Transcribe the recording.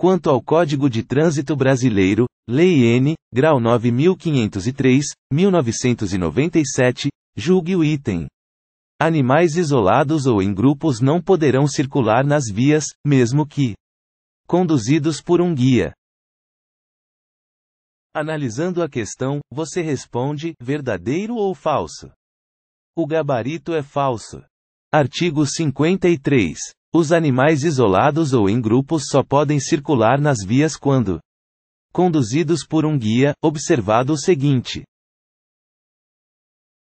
Quanto ao Código de Trânsito Brasileiro, Lei N, grau 9503, 1997, julgue o item. Animais isolados ou em grupos não poderão circular nas vias, mesmo que conduzidos por um guia. Analisando a questão, você responde: verdadeiro ou falso? O gabarito é falso. Artigo 53. Os animais isolados ou em grupos só podem circular nas vias quando conduzidos por um guia, observado o seguinte: